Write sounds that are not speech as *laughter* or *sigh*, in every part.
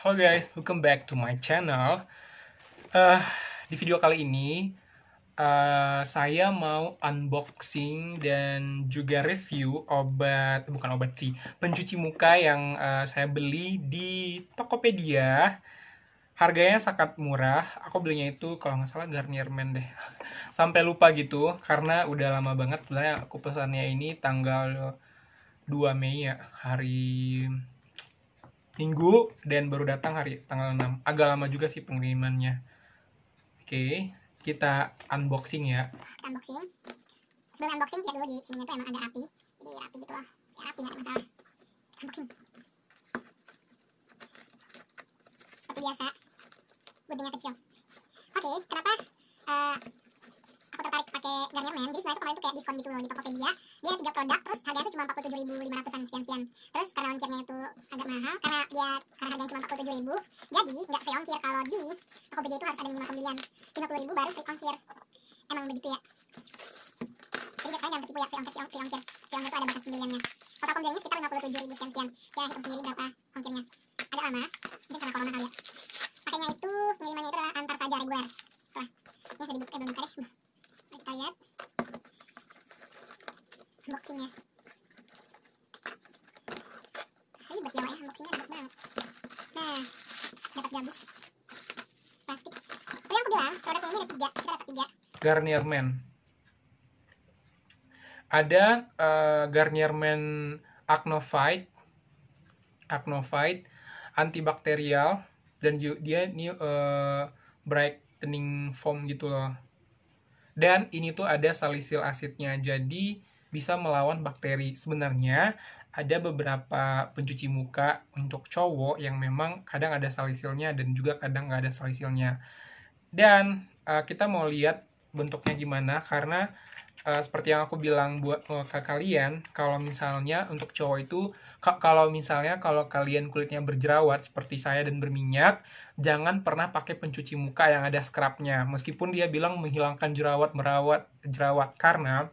Halo guys, welcome back to my channel. Uh, di video kali ini uh, saya mau unboxing dan juga review obat bukan obat sih pencuci muka yang uh, saya beli di Tokopedia. Harganya sangat murah. Aku belinya itu kalau nggak salah Garnier Men deh. *laughs* Sampai lupa gitu karena udah lama banget. Sebenarnya aku pesannya ini tanggal 2 Mei ya hari minggu dan baru datang hari tanggal 6 agak lama juga sih pengirimannya oke okay, kita unboxing ya unboxing sebelum unboxing kita dulu di sini tuh emang agak rapi jadi rapi gitu loh ya, rapi nggak masalah unboxing seperti biasa guntingnya kecil oke okay, kenapa uh, pakai Garnier Men jadi sebenarnya itu kemarin tuh kayak diskon gitu loh di Tokopedia dia tiga produk terus harganya tuh cuma empat puluh tujuh lima ratusan sekian sekian terus karena ongkirnya itu agak mahal karena dia karena harganya cuma empat puluh tujuh jadi nggak free ongkir kalau di Tokopedia itu harus ada minimal pembelian lima puluh ribu baru free ongkir emang begitu ya jadi kalian jangan ketipu ya free ongkir free ongkir free ongkir itu ada batas pembeliannya total pembeliannya sekitar lima puluh tujuh ribu sekian sekian ya hitung sendiri berapa ongkirnya agak lama mungkin karena corona kali ya pakainya itu pengirimannya itu adalah antar saja reguler lah ya sudah dibuka eh, belum buka deh kita lihat ya. unboxingnya ribet ya, ya unboxingnya ribet banget nah dapat gabus plastik tadi aku bilang produknya ini ada tiga kita dapat tiga Garnier Men ada uh, Garnier Men Acnofight Acnofight antibakterial dan dia new uh, brightening foam gitu loh dan ini tuh ada salisil asidnya jadi bisa melawan bakteri sebenarnya ada beberapa pencuci muka untuk cowok yang memang kadang ada salisilnya dan juga kadang nggak ada salisilnya dan uh, kita mau lihat bentuknya gimana karena uh, seperti yang aku bilang buat uh, ke kalian kalau misalnya untuk cowok itu kalau misalnya kalau kalian kulitnya berjerawat seperti saya dan berminyak jangan pernah pakai pencuci muka yang ada scrubnya meskipun dia bilang menghilangkan jerawat merawat jerawat karena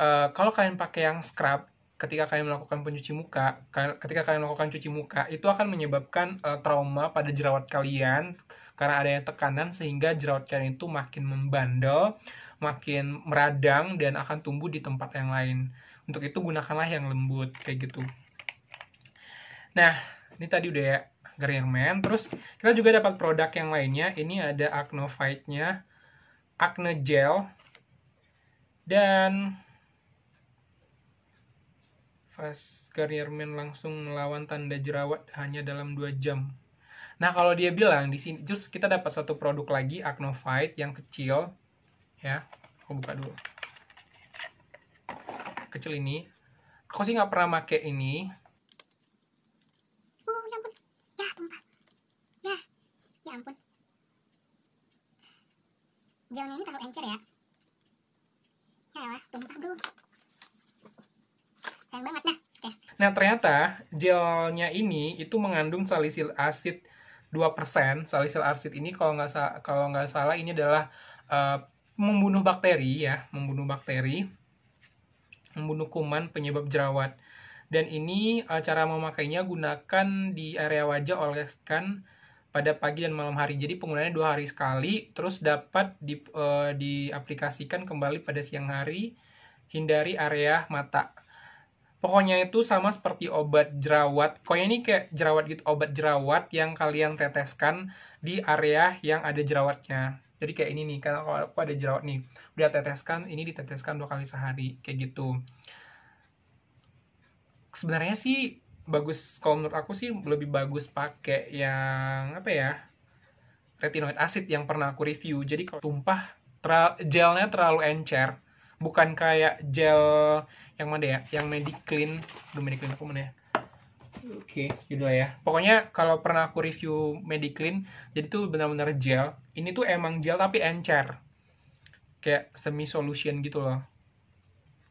uh, kalau kalian pakai yang scrub ketika kalian melakukan pencuci muka ketika kalian melakukan cuci muka itu akan menyebabkan uh, trauma pada jerawat kalian karena adanya tekanan sehingga jerawat kalian itu makin membandel, makin meradang dan akan tumbuh di tempat yang lain. Untuk itu gunakanlah yang lembut kayak gitu. Nah, ini tadi udah ya Garnier Terus kita juga dapat produk yang lainnya. Ini ada Acne Fight-nya, Acne Gel, dan Fast Garnier Men langsung melawan tanda jerawat hanya dalam 2 jam. Nah, kalau dia bilang di sini terus kita dapat satu produk lagi Acnovite yang kecil ya. Aku buka dulu. Kecil ini. Aku sih nggak pernah make ini. Oh, ya ampun. Ya, ya, ya. ampun. ini terlalu encer ya. Ya lah, tumpah, Bro. Sayang banget nah. Nah, ternyata gelnya ini itu mengandung salisil asid 2% salicylic acid ini kalau nggak kalau nggak salah ini adalah uh, membunuh bakteri ya, membunuh bakteri, membunuh kuman penyebab jerawat. Dan ini uh, cara memakainya gunakan di area wajah oleskan pada pagi dan malam hari. Jadi penggunaannya dua hari sekali, terus dapat di, uh, diaplikasikan kembali pada siang hari. Hindari area mata. Pokoknya itu sama seperti obat jerawat. Pokoknya ini kayak jerawat gitu, obat jerawat yang kalian teteskan di area yang ada jerawatnya. Jadi kayak ini nih, kalau aku ada jerawat nih, udah teteskan, ini diteteskan dua kali sehari, kayak gitu. Sebenarnya sih bagus, kalau menurut aku sih lebih bagus pakai yang apa ya, retinoid acid yang pernah aku review. Jadi kalau tumpah, gelnya terlalu encer, bukan kayak gel yang mana ya yang Mediclean belum Mediclean aku mana ya Oke, okay, judul ya. Pokoknya kalau pernah aku review Mediclean, jadi tuh benar-benar gel. Ini tuh emang gel tapi encer. Kayak semi solution gitu loh.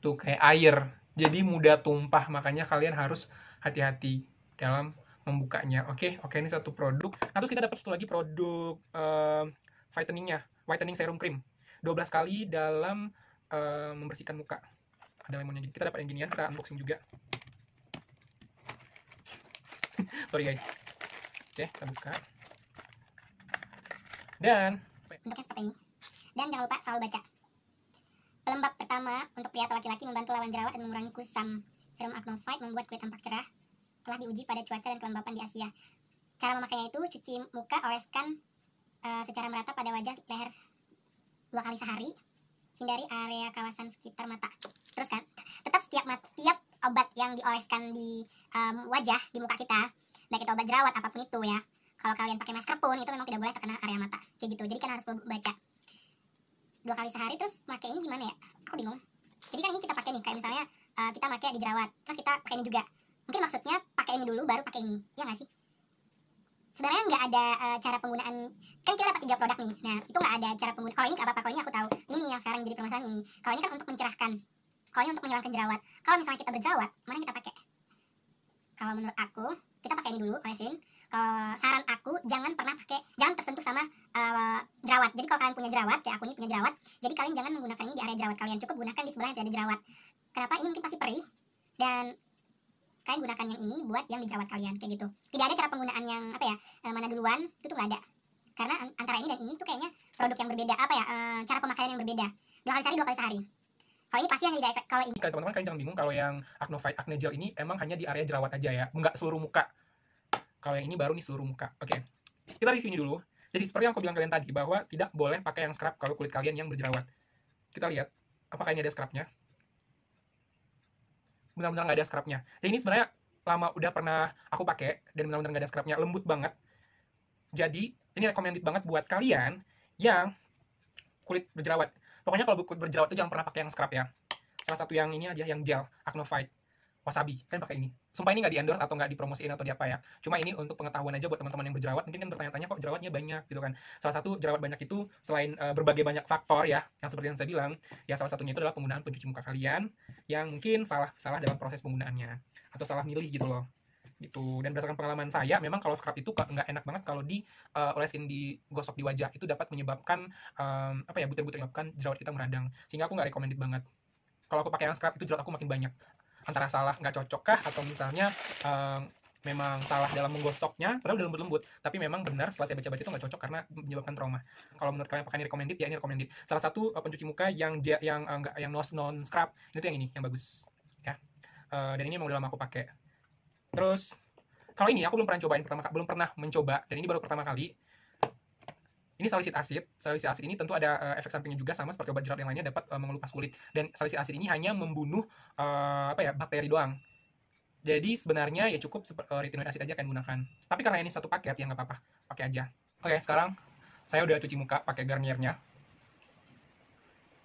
Tuh kayak air. Jadi mudah tumpah, makanya kalian harus hati-hati dalam membukanya. Oke, okay? oke okay, ini satu produk. Nah, terus kita dapat satu lagi produk uh, whiteningnya whitening serum cream. 12 kali dalam uh, membersihkan muka ada lemonnya kita dapat yang ginian ya, kita unboxing juga *laughs* sorry guys oke kita buka dan bentuknya seperti ini dan jangan lupa selalu baca pelembab pertama untuk pria atau laki-laki membantu lawan jerawat dan mengurangi kusam serum acne fight membuat kulit tampak cerah telah diuji pada cuaca dan kelembapan di Asia cara memakainya itu cuci muka oleskan uh, secara merata pada wajah leher dua kali sehari hindari area kawasan sekitar mata. Terus kan, tetap setiap setiap obat yang dioleskan di um, wajah, di muka kita, baik itu obat jerawat apapun itu ya. Kalau kalian pakai masker pun itu memang tidak boleh terkena area mata. Kayak gitu. Jadi kan harus baca dua kali sehari terus pakai ini gimana ya? Aku bingung. Jadi kan ini kita pakai nih kayak misalnya uh, kita pakai di jerawat, terus kita pakai ini juga. Mungkin maksudnya pakai ini dulu baru pakai ini. Ya nggak sih? sebenarnya nggak ada uh, cara penggunaan kan kita dapat tiga produk nih nah itu nggak ada cara penggunaan kalau ini apa apa kalau ini aku tahu ini yang sekarang jadi permasalahan ini kalau ini kan untuk mencerahkan kalau ini untuk menghilangkan jerawat kalau misalnya kita berjerawat mana yang kita pakai kalau menurut aku kita pakai ini dulu oleh kalau saran aku jangan pernah pakai jangan tersentuh sama uh, jerawat jadi kalau kalian punya jerawat kayak aku ini punya jerawat jadi kalian jangan menggunakan ini di area jerawat kalian cukup gunakan di sebelah yang tidak ada jerawat kenapa ini mungkin pasti perih dan kalian gunakan yang ini buat yang di jerawat kalian kayak gitu tidak ada cara penggunaan yang apa ya e, mana duluan itu tuh nggak ada karena antara ini dan ini tuh kayaknya produk yang berbeda apa ya e, cara pemakaian yang berbeda dua kali sehari dua kali sehari kalau ini pasti yang tidak kalau ini kalau teman-teman kalian jangan bingung kalau yang acne fight acne gel ini emang hanya di area jerawat aja ya nggak seluruh muka kalau yang ini baru nih seluruh muka oke okay. kita ini dulu jadi seperti yang aku bilang kalian tadi bahwa tidak boleh pakai yang scrub kalau kulit kalian yang berjerawat kita lihat apakah ini ada scrubnya benar-benar nggak ada scrubnya dan ini sebenarnya lama udah pernah aku pakai dan benar-benar nggak ada scrubnya lembut banget jadi ini recommended banget buat kalian yang kulit berjerawat pokoknya kalau kulit berjerawat itu jangan pernah pakai yang scrub ya salah satu yang ini aja yang gel Acne Fight wasabi kan pakai ini sumpah ini nggak di atau nggak dipromosiin atau di apa ya cuma ini untuk pengetahuan aja buat teman-teman yang berjerawat mungkin yang bertanya-tanya kok jerawatnya banyak gitu kan salah satu jerawat banyak itu selain uh, berbagai banyak faktor ya yang seperti yang saya bilang ya salah satunya itu adalah penggunaan pencuci muka kalian yang mungkin salah salah dalam proses penggunaannya atau salah milih gitu loh gitu dan berdasarkan pengalaman saya memang kalau scrub itu nggak enak banget kalau di uh, eh, olesin di gosok di wajah itu dapat menyebabkan um, apa ya butir-butir menyebabkan jerawat kita meradang sehingga aku nggak recommended banget kalau aku pakai yang scrub itu jerawat aku makin banyak antara salah nggak cocok kah atau misalnya uh, memang salah dalam menggosoknya padahal udah lembut-lembut tapi memang benar setelah saya baca-baca itu nggak cocok karena menyebabkan trauma kalau menurut kalian apakah ini recommended ya ini recommended salah satu uh, pencuci muka yang dia yang uh, yang non non scrub itu yang ini yang bagus ya uh, dan ini emang udah lama aku pakai terus kalau ini aku belum pernah cobain pertama belum pernah mencoba dan ini baru pertama kali ini salisit asid, salisit asid ini tentu ada uh, efek sampingnya juga sama seperti obat jerawat yang lainnya dapat uh, mengelupas kulit. Dan salisit asid ini hanya membunuh uh, apa ya bakteri doang. Jadi sebenarnya ya cukup uh, retinoid acid aja kalian gunakan. Tapi karena ini satu paket ya nggak apa-apa, pakai aja. Oke, okay, sekarang saya udah cuci muka pakai Garniernya.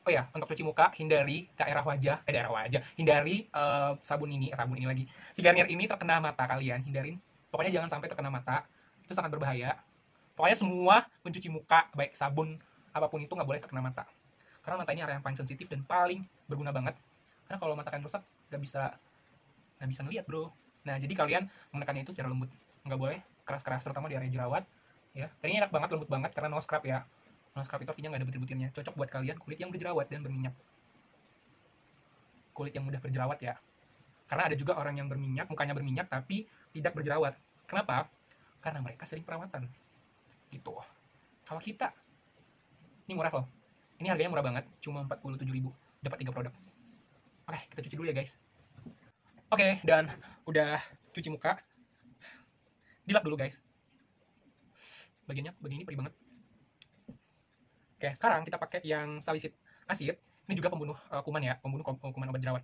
Oh ya, untuk cuci muka hindari daerah wajah, eh daerah wajah, hindari uh, sabun ini, sabun ini lagi. Si Garnier ini terkena mata kalian, hindarin. Pokoknya jangan sampai terkena mata, itu sangat berbahaya pokoknya semua pencuci muka baik sabun apapun itu nggak boleh terkena mata karena mata ini area yang paling sensitif dan paling berguna banget karena kalau mata kalian rusak nggak bisa nggak bisa ngelihat bro nah jadi kalian menekannya itu secara lembut nggak boleh keras-keras terutama di area jerawat ya ini enak banget lembut banget karena no scrub ya no scrub itu artinya nggak ada butir-butirnya cocok buat kalian kulit yang berjerawat dan berminyak kulit yang mudah berjerawat ya karena ada juga orang yang berminyak mukanya berminyak tapi tidak berjerawat kenapa karena mereka sering perawatan gitu kalau kita ini murah loh ini harganya murah banget cuma 47.000 dapat tiga produk oke kita cuci dulu ya guys oke dan udah cuci muka dilap dulu guys bagiannya bagian ini perih banget oke sekarang kita pakai yang salisit asid ini juga pembunuh uh, kuman ya pembunuh kuman obat jerawat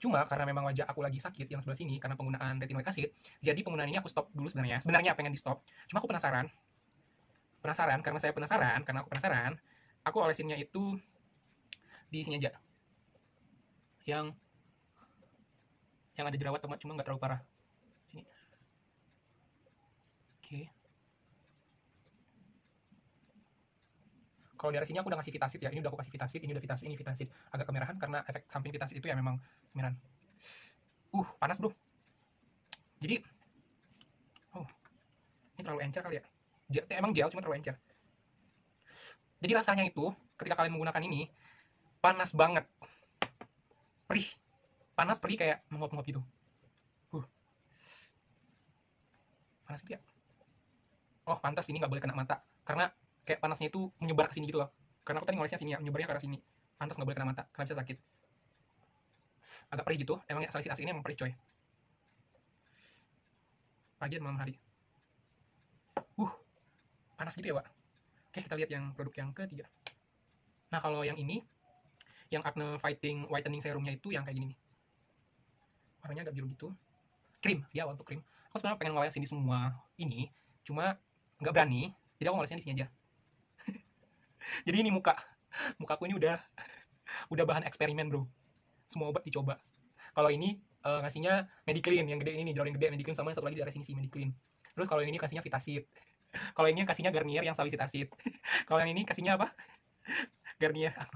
cuma karena memang wajah aku lagi sakit yang sebelah sini karena penggunaan retinoid acid jadi penggunaan ini aku stop dulu sebenarnya sebenarnya pengen di stop cuma aku penasaran penasaran karena saya penasaran karena aku penasaran aku olesinnya itu di sini aja yang yang ada jerawat teman cuma nggak terlalu parah sini oke kalau daerah sini aku udah ngasih vitasit ya ini udah aku kasih vitasit ini udah vitasit ini vitasit agak kemerahan karena efek samping vitasit itu ya memang kemerahan uh panas bro jadi oh ini terlalu encer kali ya emang gel cuma terlalu encer jadi rasanya itu ketika kalian menggunakan ini panas banget perih panas perih kayak mengop-ngop gitu uh. panas dia oh pantas ini nggak boleh kena mata karena kayak panasnya itu menyebar ke sini gitu loh karena aku tadi ngolesnya sini ya menyebarnya ke arah sini pantas nggak boleh kena mata karena bisa sakit agak perih gitu emang salicylic asik ini emang perih coy pagi dan malam hari uh panas gitu ya pak oke kita lihat yang produk yang ketiga nah kalau yang ini yang acne fighting whitening serumnya itu yang kayak gini nih warnanya agak biru gitu krim ya, untuk krim aku sebenarnya pengen ngelesin di semua ini cuma nggak berani jadi aku ngelesin di sini aja *laughs* jadi ini muka muka aku ini udah udah bahan eksperimen bro semua obat dicoba kalau ini uh, ngasihnya mediclean yang gede ini nih jeroen gede mediclean sama yang satu lagi di sini sih mediclean terus kalau yang ini kasihnya vitasit kalau ini kasihnya Garnier yang salicylic acid. *laughs* Kalau yang ini kasihnya apa? Garnier. Ah,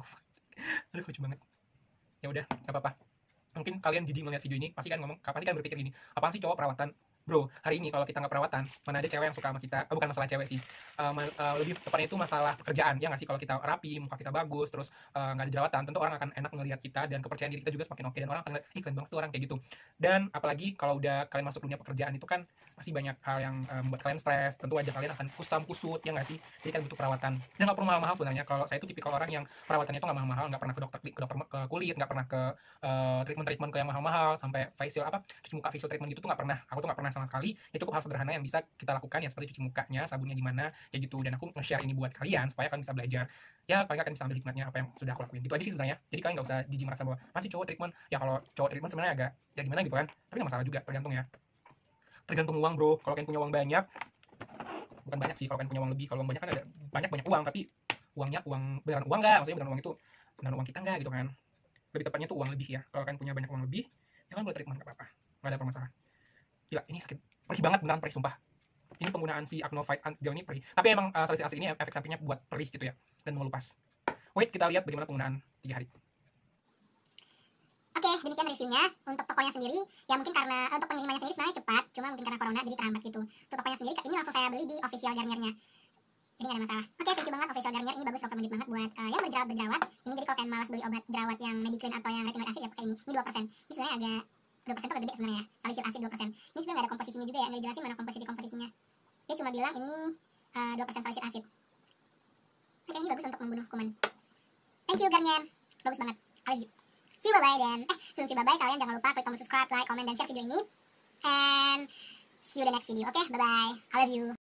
Aduh, lucu banget. Ya udah, nggak apa-apa. Mungkin kalian jijik melihat video ini, pasti kan ngomong, pasti kan berpikir gini, apaan sih cowok perawatan? bro hari ini kalau kita nggak perawatan mana ada cewek yang suka sama kita oh, bukan masalah cewek sih uh, uh, lebih tepatnya itu masalah pekerjaan ya nggak sih kalau kita rapi muka kita bagus terus nggak uh, ada jerawatan tentu orang akan enak ngelihat kita dan kepercayaan diri kita juga semakin oke dan orang akan ngeliat ih keren banget tuh orang kayak gitu dan apalagi kalau udah kalian masuk dunia pekerjaan itu kan masih banyak hal yang uh, membuat kalian stres tentu aja kalian akan kusam kusut ya nggak sih jadi kan butuh perawatan dan nggak perlu mahal-mahal sebenarnya kalau saya itu tipikal orang yang perawatannya itu nggak mahal-mahal nggak pernah ke dokter ke dokter ke kulit nggak pernah ke uh, treatment treatment ke yang mahal-mahal sampai facial apa cuci muka facial treatment gitu tuh nggak pernah aku tuh nggak pernah sama sekali ya cukup hal sederhana yang bisa kita lakukan ya seperti cuci mukanya sabunnya gimana ya gitu dan aku nge-share ini buat kalian supaya kalian bisa belajar ya paling akan bisa ambil hikmatnya apa yang sudah aku lakuin gitu aja sih sebenarnya jadi kalian nggak usah jijik merasa bahwa masih cowok treatment ya kalau cowok treatment sebenarnya agak ya gimana gitu kan tapi nggak masalah juga tergantung ya tergantung uang bro kalau kalian punya uang banyak bukan banyak sih kalau kalian punya uang lebih kalau uang banyak kan ada banyak banyak uang tapi uangnya uang beneran uang nggak maksudnya beneran uang itu beneran uang kita nggak gitu kan lebih tepatnya tuh uang lebih ya kalau kalian punya banyak uang lebih ya kan boleh treatment nggak apa-apa nggak ada permasalahan gila ini sakit perih banget beneran perih sumpah ini penggunaan si Acnovite jauh ini perih tapi emang uh, eh, solusi AC ini efek sampingnya buat perih gitu ya dan mengelupas wait kita lihat bagaimana penggunaan tiga hari Oke, okay, demikian reviewnya. Untuk tokonya sendiri, ya mungkin karena eh, untuk pengirimannya sendiri sebenarnya cepat, cuma mungkin karena corona jadi terhambat gitu. Untuk tokonya sendiri, ini langsung saya beli di official Garnier-nya. Jadi gak ada masalah. Oke, okay, thank you banget official Garnier. Ini bagus, recommended banget buat uh, eh, yang berjerawat-berjerawat. Ini jadi kalau kalian malas beli obat jerawat yang Mediclean atau yang retinoid acid, ya pakai ini. Ini 2%. Ini sebenarnya agak dua persen tuh gede sebenarnya ya salisil asid dua persen ini sebenarnya nggak ada komposisinya juga ya nggak dijelasin mana komposisi-komposisinya dia cuma bilang ini eh, dua persen salisil asid oke ini bagus untuk membunuh kuman thank you Garnier bagus banget I love you see you bye bye dan eh sebelum see you bye bye kalian jangan lupa klik tombol subscribe like comment dan share video ini and see you the next video oke okay? bye bye I love you